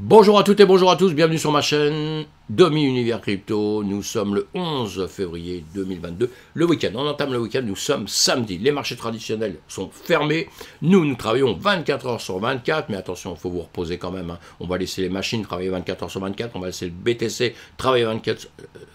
Bonjour à toutes et bonjour à tous, bienvenue sur ma chaîne. Demi-univers crypto, nous sommes le 11 février 2022, le week-end. On entame le week-end, nous sommes samedi. Les marchés traditionnels sont fermés. Nous, nous travaillons 24 heures sur 24, mais attention, il faut vous reposer quand même. Hein. On va laisser les machines travailler 24 heures sur 24, on va laisser le BTC travailler 24,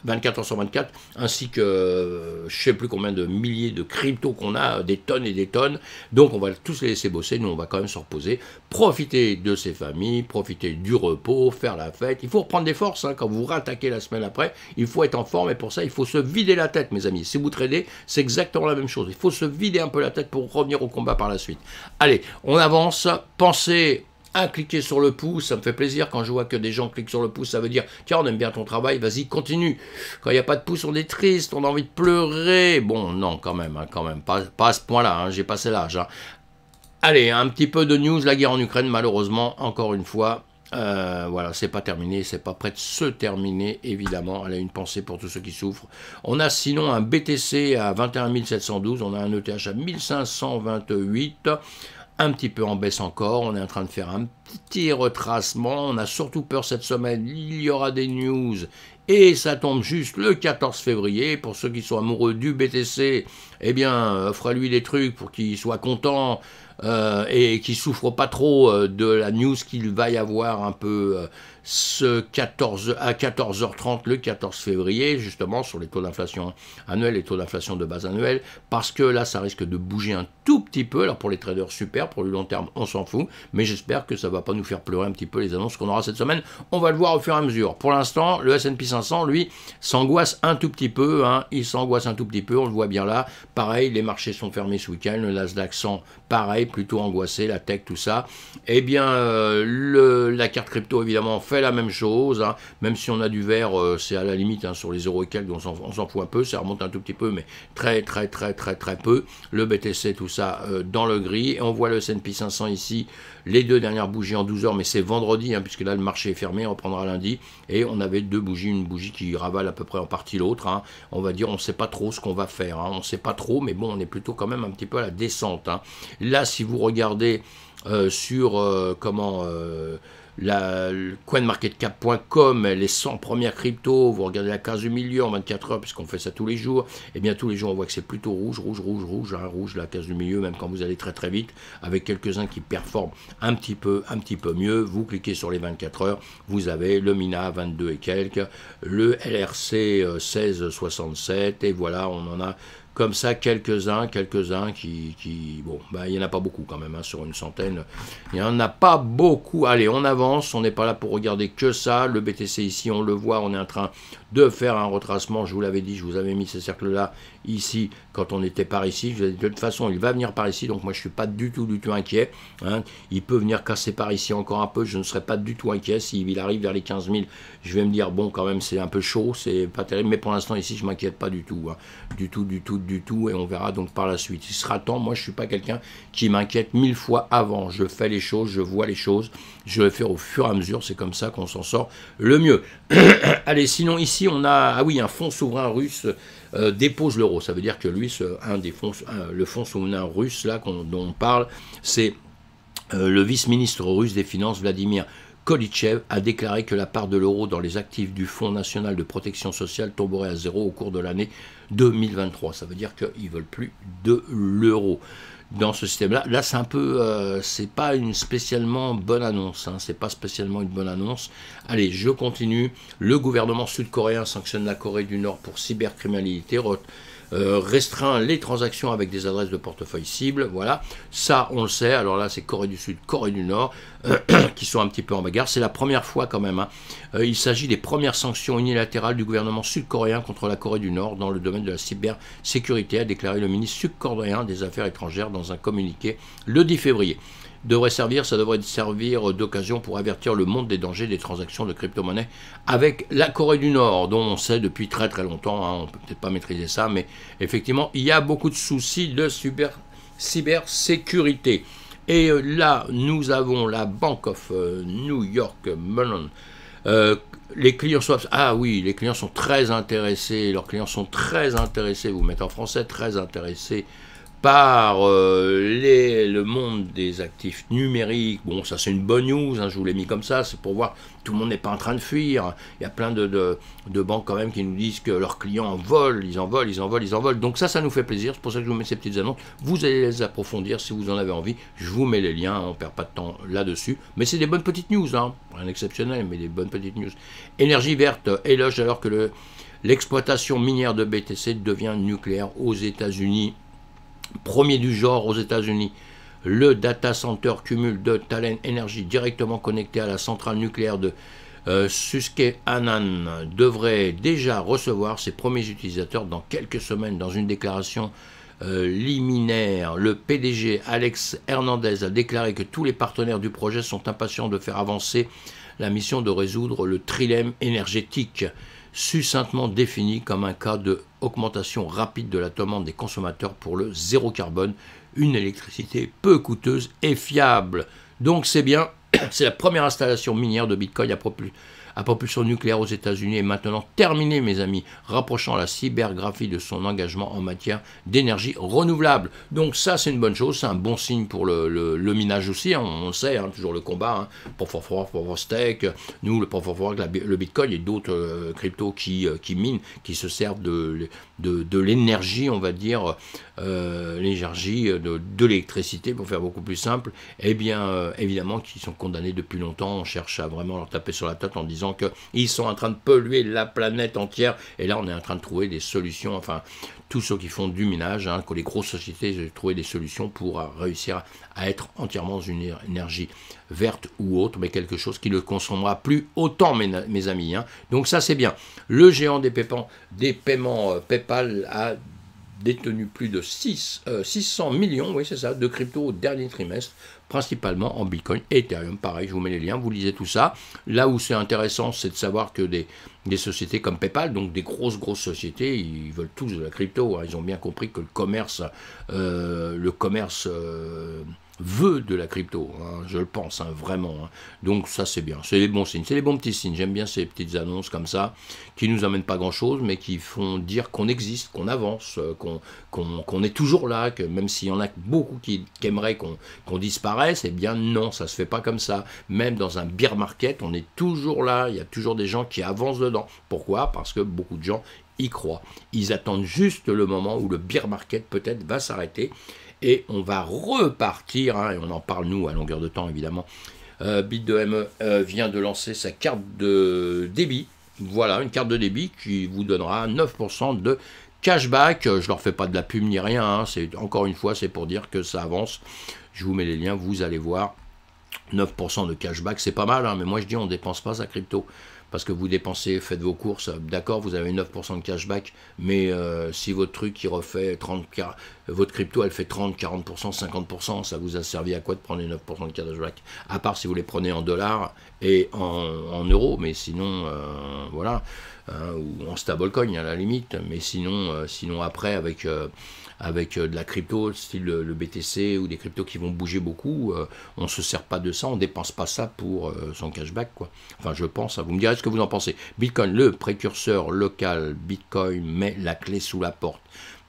24 euh, heures sur 24, ainsi que euh, je ne sais plus combien de milliers de cryptos qu'on a, des tonnes et des tonnes. Donc, on va tous les laisser bosser. Nous, on va quand même se reposer, profiter de ses familles, profiter du repos, faire la fête. Il faut reprendre des forces hein, quand vous attaquer la semaine après. Il faut être en forme et pour ça, il faut se vider la tête, mes amis. Si vous tradez, c'est exactement la même chose. Il faut se vider un peu la tête pour revenir au combat par la suite. Allez, on avance. Pensez à cliquer sur le pouce, ça me fait plaisir quand je vois que des gens cliquent sur le pouce, ça veut dire tiens on aime bien ton travail, vas-y continue. Quand il n'y a pas de pouce, on est triste, on a envie de pleurer. Bon non quand même, hein, quand même, pas, pas à ce point-là, hein. j'ai passé l'âge. Hein. Allez, un petit peu de news, la guerre en Ukraine malheureusement, encore une fois, euh, voilà, c'est pas terminé, c'est pas prêt de se terminer, évidemment. Elle a une pensée pour tous ceux qui souffrent. On a sinon un BTC à 21 712, on a un ETH à 1528 un petit peu en baisse encore. On est en train de faire un petit retracement. On a surtout peur cette semaine. Il y aura des news. Et ça tombe juste le 14 février. Pour ceux qui sont amoureux du BTC, eh bien, fera lui des trucs pour qu'il soit content. Euh, et qui souffre pas trop euh, de la news qu'il va y avoir un peu euh, ce 14, à 14h30 le 14 février, justement sur les taux d'inflation annuels et taux d'inflation de base annuelle, parce que là ça risque de bouger un tout petit peu. Alors pour les traders, super, pour le long terme, on s'en fout, mais j'espère que ça va pas nous faire pleurer un petit peu les annonces qu'on aura cette semaine. On va le voir au fur et à mesure. Pour l'instant, le SP 500, lui, s'angoisse un tout petit peu, hein. il s'angoisse un tout petit peu, on le voit bien là. Pareil, les marchés sont fermés ce week-end, le Nasdaq 100, pareil plutôt angoissé, la tech, tout ça. Eh bien, euh, la carte crypto, évidemment, fait la même chose. Hein. Même si on a du vert, euh, c'est à la limite hein, sur les euros et quelques, on s'en fout un peu. Ça remonte un tout petit peu, mais très, très, très, très, très peu. Le BTC, tout ça, euh, dans le gris. Et on voit le S&P 500 ici, les deux dernières bougies en 12 heures, mais c'est vendredi, hein, puisque là, le marché est fermé, on reprendra lundi. Et on avait deux bougies, une bougie qui ravale à peu près en partie l'autre. On va dire, on ne sait pas trop ce qu'on va faire. On ne sait pas trop, mais bon, on est plutôt quand même un petit peu à la descente. La si vous regardez euh, sur euh, comment euh, la coinmarketcap.com, les 100 premières cryptos, vous regardez la case du milieu en 24 heures, puisqu'on fait ça tous les jours, et eh bien tous les jours on voit que c'est plutôt rouge, rouge, rouge, rouge, hein, rouge la case du milieu, même quand vous allez très très vite, avec quelques-uns qui performent un petit peu, un petit peu mieux, vous cliquez sur les 24 heures, vous avez le MINA 22 et quelques, le LRC 1667, et voilà, on en a comme ça quelques-uns, quelques-uns qui, Bon, bah, il n'y en a pas beaucoup quand même, hein, sur une centaine. Il n'y en a pas beaucoup. Allez, on avance, on n'est pas là pour regarder que ça. Le BTC ici, on le voit, on est en train de faire un retracement. Je vous l'avais dit, je vous avais mis ces cercles-là ici quand on était par ici. de toute façon, il va venir par ici, donc moi je ne suis pas du tout, du tout inquiet. Hein. Il peut venir casser par ici encore un peu, je ne serai pas du tout inquiet. S'il arrive vers les 15 000, je vais me dire, bon, quand même, c'est un peu chaud, c'est pas terrible. Mais pour l'instant, ici, je ne m'inquiète pas du tout, hein. du tout, du tout du tout et on verra donc par la suite. Il sera temps, moi je ne suis pas quelqu'un qui m'inquiète mille fois avant. Je fais les choses, je vois les choses, je vais faire au fur et à mesure, c'est comme ça qu'on s'en sort le mieux. Allez, sinon ici on a, ah oui, un fonds souverain russe euh, dépose l'euro. Ça veut dire que lui, un des fonds, euh, le fonds souverain russe là dont on parle, c'est euh, le vice-ministre russe des Finances, Vladimir Kolitschev a déclaré que la part de l'euro dans les actifs du Fonds national de protection sociale tomberait à zéro au cours de l'année 2023. Ça veut dire qu'ils ne veulent plus de l'euro dans ce système-là. Là, c'est un peu, euh, c'est pas une spécialement bonne annonce. Hein. C'est pas spécialement une bonne annonce. Allez, je continue. Le gouvernement sud-coréen sanctionne la Corée du Nord pour cybercriminalité. Euh, restreint les transactions avec des adresses de portefeuille cibles, voilà. Ça, on le sait. Alors là, c'est Corée du Sud, Corée du Nord, qui sont un petit peu en bagarre. C'est la première fois quand même. Hein. Euh, il s'agit des premières sanctions unilatérales du gouvernement sud-coréen contre la Corée du Nord dans le domaine de la cybersécurité, a déclaré le ministre sud-coréen des Affaires étrangères dans un communiqué le 10 février devrait servir, ça devrait servir d'occasion pour avertir le monde des dangers des transactions de crypto-monnaie avec la Corée du Nord, dont on sait depuis très très longtemps, hein, on peut peut-être pas maîtriser ça, mais effectivement, il y a beaucoup de soucis de cybersécurité. Et euh, là, nous avons la Bank of euh, New York Mellon. Euh, les clients sont ah oui, les clients sont très intéressés, leurs clients sont très intéressés, vous mettez en français, très intéressés par euh, le monde des actifs numériques. Bon, ça c'est une bonne news, hein, je vous l'ai mis comme ça, c'est pour voir, tout le monde n'est pas en train de fuir. Il y a plein de, banques quand même qui nous disent que leurs clients en volent, ils en volent, ils en volent, ils en volent. Donc ça, ça nous fait plaisir, c'est pour ça que je vous mets ces petites annonces. Vous allez les approfondir si vous en avez envie. Je vous mets les liens, on ne perd pas de temps là-dessus. Mais c'est des bonnes petites news, hein. rien d'exceptionnel, mais des bonnes petites news. Énergie verte éloge alors que le... L'exploitation minière de BTC devient nucléaire aux États-Unis premier du genre aux États-Unis. Le data center cumule de Talent Energy directement connecté à la centrale nucléaire de euh, Susquehanna devrait déjà recevoir ses premiers utilisateurs dans quelques semaines. Dans une déclaration euh, liminaire, le PDG Alex Hernandez a déclaré que tous les partenaires du projet sont impatients de faire avancer la mission de résoudre le trilemme énergétique succinctement défini comme un cas de augmentation rapide de la demande des consommateurs pour le zéro carbone, une électricité peu coûteuse et fiable. Donc c'est bien, c'est la première installation minière de Bitcoin à propos à propulsion nucléaire aux États-Unis est maintenant terminée, mes amis, rapprochant la cybergraphie de son engagement en matière d'énergie renouvelable. Donc ça, c'est une bonne chose, c'est un bon signe pour le, minage aussi, hein. on, le sait, hein, toujours le combat, hein, pour fort pour Steak, nous, le Forfort, le Bitcoin et d'autres euh, cryptos qui, euh, qui minent, qui se servent de, de, l'énergie, on va dire, euh, l'énergie de, de l'électricité, pour faire beaucoup plus simple, eh bien, évidemment, qui sont condamnés depuis longtemps, on cherche à vraiment leur taper sur la tête en disant qu'ils sont en train de polluer la planète entière. Et là, on est en train de trouver des solutions. Enfin, tous ceux qui font du minage, hein, que les grosses sociétés euh, trouvent trouvé des solutions pour euh, réussir à être entièrement dans une énergie verte ou autre, mais quelque chose qui ne consommera plus autant, mes, amis. Hein. Donc ça, c'est bien. Le géant des, paiements euh, PayPal a détenu plus de 600 euh, millions, oui c'est ça, de crypto au dernier trimestre, principalement en Bitcoin et Ethereum. Pareil, je vous mets les liens, vous lisez tout ça. Là où c'est intéressant, c'est de savoir que des, des sociétés comme PayPal, donc des grosses grosses sociétés, ils veulent tous de la crypto. Hein. Ils ont bien compris que le commerce, euh, le commerce euh, veut de la crypto, hein. je le pense hein, vraiment. Hein. Donc ça c'est bien, c'est les bons signes, c'est les bons petits signes. J'aime bien ces petites annonces comme ça qui nous amènent pas grand chose, mais qui font dire qu'on existe, qu'on avance, euh, qu'on est toujours là, que même s'il y en a beaucoup qui, aimeraient qu'on disparaisse, eh bien non, ça se fait pas comme ça. Même dans un beer market, on est toujours là, il y a toujours des gens qui avancent dedans. Pourquoi Parce que beaucoup de gens y croient. Ils attendent juste le moment où le beer market peut-être va s'arrêter et on va repartir, hein, et on en parle nous à longueur de temps évidemment. Euh, Bit 2 ME euh, vient de lancer sa carte de débit. Voilà, une carte de débit qui vous donnera 9% de cashback. Je ne leur fais pas de la pub ni rien. Hein. C'est encore une fois, c'est pour dire que ça avance. Je vous mets les liens, vous allez voir. 9% de cashback, c'est pas mal, hein, mais moi je dis on ne dépense pas sa crypto. Parce que vous dépensez, faites vos courses, d'accord, vous avez 9% de cashback, mais euh, si votre truc il refait 30, votre crypto, elle fait 30, 40%, 50%, ça vous a servi à quoi de prendre les 9% de cashback À part si vous les prenez en dollars et en, euros, mais sinon, euh, voilà, hein, ou en stablecoin à la limite, mais sinon, euh, sinon après, avec, euh, avec de la crypto, style le, BTC ou des cryptos qui vont bouger beaucoup, on ne se sert pas de ça, on ne dépense pas ça pour son cashback, quoi. Enfin, je pense, vous me direz ce que vous en pensez. Bitcoin, le précurseur local, Bitcoin met la clé sous la porte.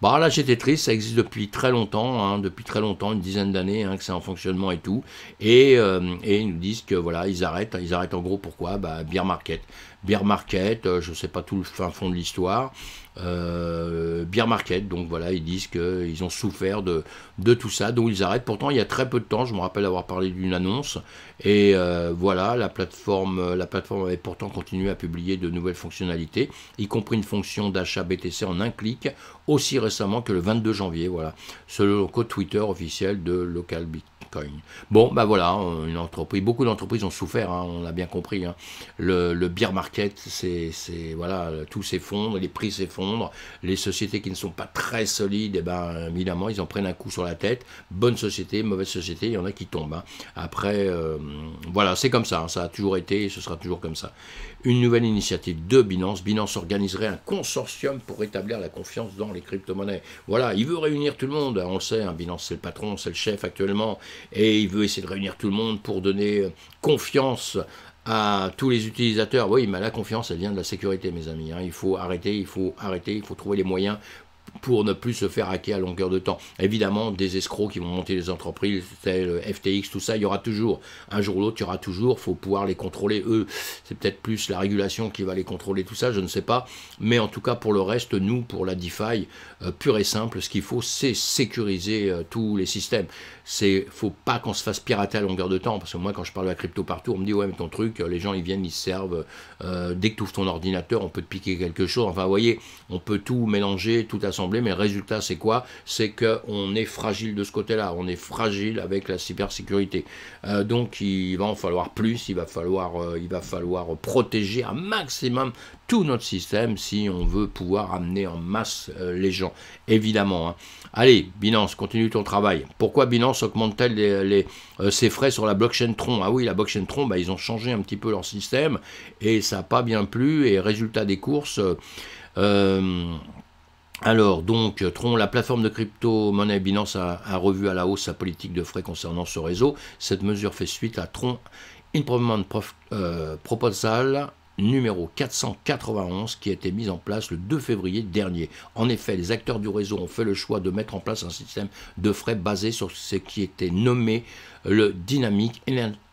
Bah là j'étais triste, ça existe depuis très longtemps, hein, depuis très longtemps, une dizaine d'années hein, que c'est en fonctionnement et tout. Et, euh, et, ils nous disent que voilà, ils arrêtent. Ils arrêtent en gros pourquoi Bah Beer Market. Beer Market, euh, je ne sais pas tout le fin fond de l'histoire euh, Beer Market. Donc voilà, ils disent qu'ils ont souffert de, de tout ça, donc ils arrêtent. Pourtant, il y a très peu de temps, je me rappelle avoir parlé d'une annonce. Et euh, voilà, la plateforme, euh, la plateforme avait pourtant continué à publier de nouvelles fonctionnalités, y compris une fonction d'achat BTC en un clic, aussi récemment que le 22 janvier. Voilà, selon le code Twitter officiel de LocalBit. Bon, ben voilà, euh, une entreprise, beaucoup d'entreprises ont souffert, hein, on l'a bien compris. Hein. Le, le, beer market, c'est voilà, euh, tout s'effondre, les prix s'effondrent, les sociétés qui ne sont pas très solides, et eh ben évidemment, ils en prennent un coup sur la tête. Bonne société, mauvaise société, il y en a qui tombent. Hein. Après, euh, voilà, c'est comme ça, ça a toujours été et ce sera toujours comme ça. Une nouvelle initiative de Binance, Binance organiserait un consortium pour rétablir la confiance dans les crypto-monnaies. Voilà, il veut réunir tout le monde, on le sait, Binance c'est le patron, c'est le chef actuellement, et il veut essayer de réunir tout le monde pour donner euh, confiance à tous les utilisateurs. Oui, mais la confiance, elle vient de la sécurité, mes amis. Hein. Il faut arrêter, il faut arrêter, il faut trouver les moyens pour ne plus se faire hacker à longueur de temps. Évidemment, des escrocs qui vont monter des entreprises, euh, FTX, tout ça, il y aura toujours. Un jour ou l'autre, il y aura toujours. faut pouvoir les contrôler. Eux, c'est peut-être plus la régulation qui va les contrôler, tout ça, je ne sais pas. Mais en tout cas, pour le reste, nous, pour la DeFi, pur euh, pure et simple, ce qu'il faut, c'est sécuriser euh, tous les systèmes. C'est faut pas qu'on se fasse pirater à longueur de temps. Parce que moi, quand je parle de la crypto partout, on me dit, ouais, mais ton truc, les gens, ils viennent, ils servent. dès que tu ouvres ton ordinateur, on peut te piquer quelque chose. Enfin, vous voyez, on peut tout mélanger, tout assembler mais résultat, c'est quoi C'est qu'on est fragile de ce côté-là, on est fragile avec la cybersécurité. Euh, donc il va en falloir plus, il va falloir, euh, il va falloir protéger un maximum tout notre système si on veut pouvoir amener en masse euh, les gens, évidemment. Hein. Allez, Binance, continue ton travail. Pourquoi Binance augmente-t-elle ses frais sur la blockchain Tron Ah oui, la blockchain Tron, bah, ils ont changé un petit peu leur système et ça n'a pas bien plu. Et résultat des courses, alors, donc, Tron, la plateforme de crypto-monnaie Binance a, revu à la hausse sa politique de frais concernant ce réseau. Cette mesure fait suite à Tron Improvement Proposal numéro 491 qui a été mise en place le 2 février dernier. En effet, les acteurs du réseau ont fait le choix de mettre en place un système de frais basé sur ce qui était nommé le Dynamic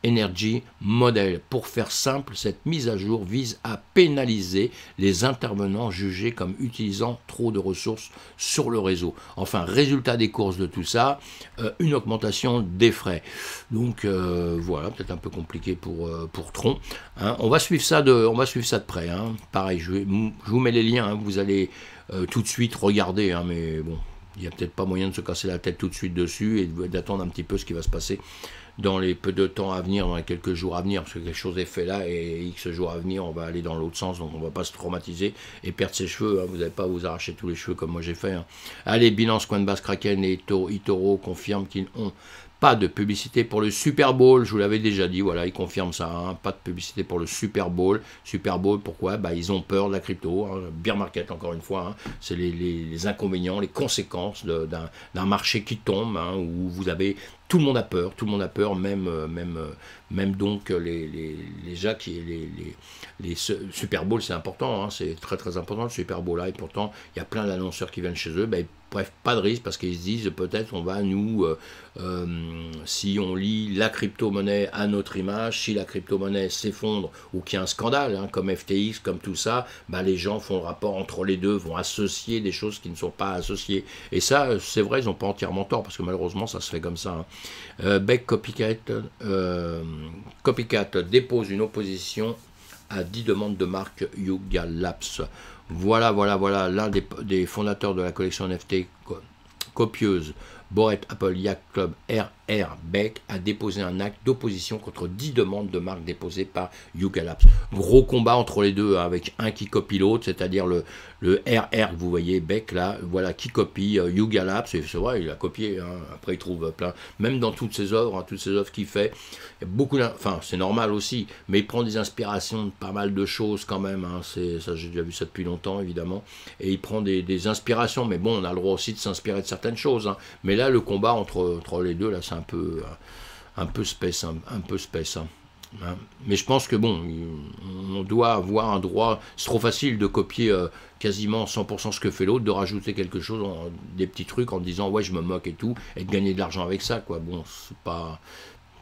Energy Model. Pour faire simple, cette mise à jour vise à pénaliser les intervenants jugés comme utilisant trop de ressources sur le réseau. Enfin, résultat des courses de tout ça, euh, une augmentation des frais. Donc euh, voilà, peut-être un peu compliqué pour, euh, pour Tron. Hein. on, va suivre ça de, on va suivre ça de près. Hein. Pareil, je, vous mets les liens, hein. vous allez tout de suite regarder, hein, mais bon, il n'y a peut-être pas moyen de se casser la tête tout de suite dessus et d'attendre un petit peu ce qui va se passer dans les peu de temps à venir, dans les quelques jours à venir, parce que quelque chose est fait là, et X jours à venir, on va aller dans l'autre sens, donc on ne va pas se traumatiser et perdre ses cheveux. Hein. Vous n'allez pas vous arracher tous les cheveux comme moi j'ai fait. Hein. Allez, bilan, coin de Kraken et Itoro confirment qu'ils ont pas de publicité pour le Super Bowl, je vous l'avais déjà dit, voilà, ils confirment ça, hein, pas de publicité pour le Super Bowl. Super Bowl, pourquoi bah, Ils ont peur de la crypto, hein, beer market encore une fois, hein. c'est les, inconvénients, les conséquences d'un marché qui tombe, où vous avez tout le monde a peur, tout le monde a peur, même, euh, même, euh, même donc les, les, les Les, les, Super Bowl, c'est important, c'est très très important le Super Bowl là, ah, et pourtant il y a plein d'annonceurs qui viennent chez eux, ben, Bref, pas de risque parce qu'ils se disent peut-être on va nous, euh, euh, si on lit la crypto-monnaie à notre image, si la crypto-monnaie s'effondre ou qu'il y a un scandale, hein, comme FTX, comme tout ça, bah, les gens font rapport entre les deux, vont associer des choses qui ne sont pas associées. Et ça, euh, c'est vrai, ils n'ont pas entièrement tort parce que malheureusement, ça se fait comme ça. Hein. Beck Copycat, Copycat dépose une opposition à 10 demandes de marque Yuga Labs. Voilà, voilà, voilà, l'un des, fondateurs de la collection NFT copieuse, Boret Apple Yacht Club R R. Beck a déposé un acte d'opposition contre 10 demandes de marque déposées par YouGalaps. Gros combat entre les deux, hein, avec un qui copie l'autre, c'est-à-dire le, le RR que vous voyez, Beck là, voilà, qui copie euh, et c'est vrai, il a copié, hein. après il trouve plein, même dans toutes ses œuvres, hein, toutes ses œuvres qu'il fait, beaucoup, enfin c'est normal aussi, mais il prend des inspirations de pas mal de choses quand même, c'est, ça j'ai déjà vu ça depuis longtemps évidemment, et il prend des, inspirations, mais bon, on a le droit aussi de s'inspirer de certaines choses, mais là le combat entre, entre les deux, là c'est un un peu, euh, un peu un, peu space. Hein. Hein. Mais je pense que bon, on doit avoir un droit. C'est trop facile de copier euh, quasiment 100% ce que fait l'autre, de rajouter quelque chose, des petits trucs en disant ouais je me moque et tout, et de gagner de l'argent avec ça quoi. Bon, c'est pas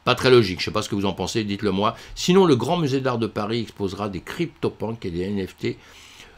pas très logique. Je sais pas ce que vous en pensez, dites-le moi. Sinon, le Grand Musée d'Art de Paris exposera des CryptoPunk et des NFT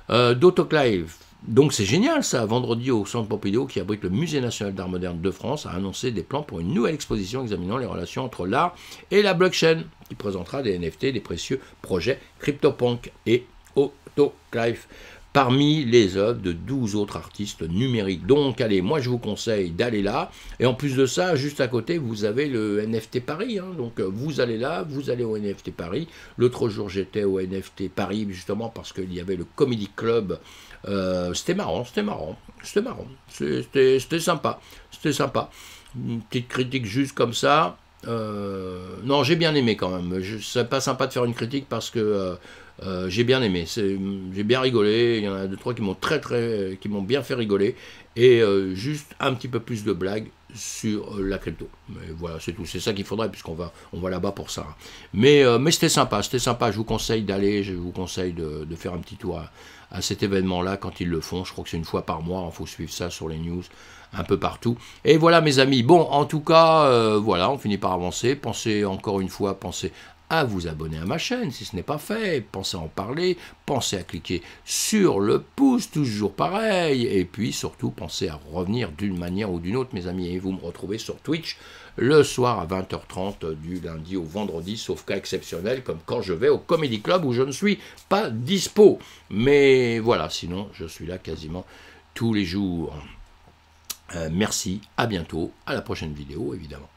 euh, d'Autoclave. Donc c'est génial ça. Vendredi au Centre Pompidou, qui abrite le Musée national d'art moderne de France, a annoncé des plans pour une nouvelle exposition examinant les relations entre l'art et la blockchain, qui présentera des NFT, des précieux projets CryptoPunk et AutoClife parmi les œuvres de 12 autres artistes numériques. Donc allez, moi je vous conseille d'aller là. Et en plus de ça, juste à côté, vous avez le NFT Paris. Hein. Donc euh, vous allez là, vous allez au NFT Paris. L'autre jour, j'étais au NFT Paris justement parce qu'il y avait le Comedy Club. Euh, c'était marrant, c'était marrant, c'était marrant, c'était sympa, c'était sympa. Une petite critique juste comme ça, euh, non, j'ai bien aimé quand même. C'est pas sympa de faire une critique parce que euh, euh, j'ai bien aimé, j'ai bien rigolé. Il y en a deux trois qui m'ont très très, qui m'ont bien fait rigoler et juste un petit peu plus de blagues sur la crypto. Mais voilà, c'est tout. C'est ça qu'il faudrait puisqu'on va, on va là-bas pour ça. Mais c'était sympa, c'était sympa. Je vous conseille d'aller, je vous conseille de, faire un petit tour à cet événement-là quand ils le font. Je crois que c'est une fois par mois. Il faut suivre ça sur les news un peu partout. Et voilà mes amis, bon en tout cas, euh, voilà, on finit par avancer. Pensez encore une fois, pensez à vous abonner à ma chaîne si ce n'est pas fait, pensez à en parler, pensez à cliquer sur le pouce, toujours pareil, et puis surtout pensez à revenir d'une manière ou d'une autre, mes amis, et vous me retrouvez sur Twitch le soir à 20h30 du lundi au vendredi, sauf cas exceptionnel comme quand je vais au Comedy Club où je ne suis pas dispo. Mais voilà, sinon je suis là quasiment tous les jours. Euh, merci, à bientôt, à la prochaine vidéo évidemment.